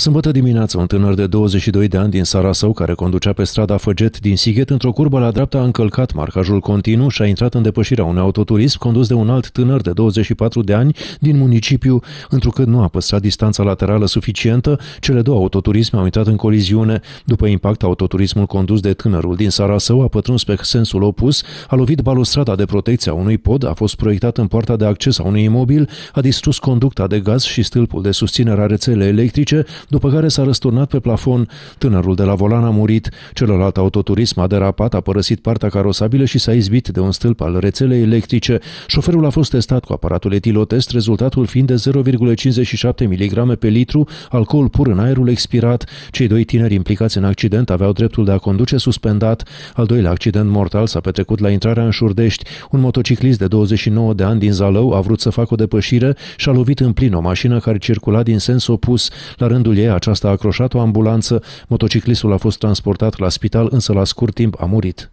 Sâmbătă dimineață, un tânăr de 22 de ani din Sarasau care conducea pe strada Făget din Sighet, într-o curbă la dreapta a încălcat marcajul continuu și a intrat în depășirea unui autoturism condus de un alt tânăr de 24 de ani din municipiu, întrucât nu a păstrat distanța laterală suficientă, cele două autoturisme au intrat în coliziune. După impact, autoturismul condus de tânărul din Sarasau a pătruns pe sensul opus, a lovit balustrada de protecție a unui pod, a fost proiectat în poarta de acces a unui imobil, a distrus conducta de gaz și stâlpul de susținere a rețelei electrice, după care s-a răsturnat pe plafon, tânărul de la volan a murit, celălalt autoturism a derapat, a părăsit partea carosabilă și s-a izbit de un stâlp al rețelei electrice. Șoferul a fost testat cu aparatul etilotest, rezultatul fiind de 0,57 mg pe litru, alcool pur în aerul expirat. Cei doi tineri implicați în accident aveau dreptul de a conduce suspendat. Al doilea accident mortal s-a petrecut la intrarea în Șurdești. Un motociclist de 29 de ani din Zalău a vrut să facă o depășire și a lovit în plin o mașină care circula din sens opus. La rândul rândul ei, aceasta a acroșat o ambulanță, motociclistul a fost transportat la spital, însă la scurt timp a murit.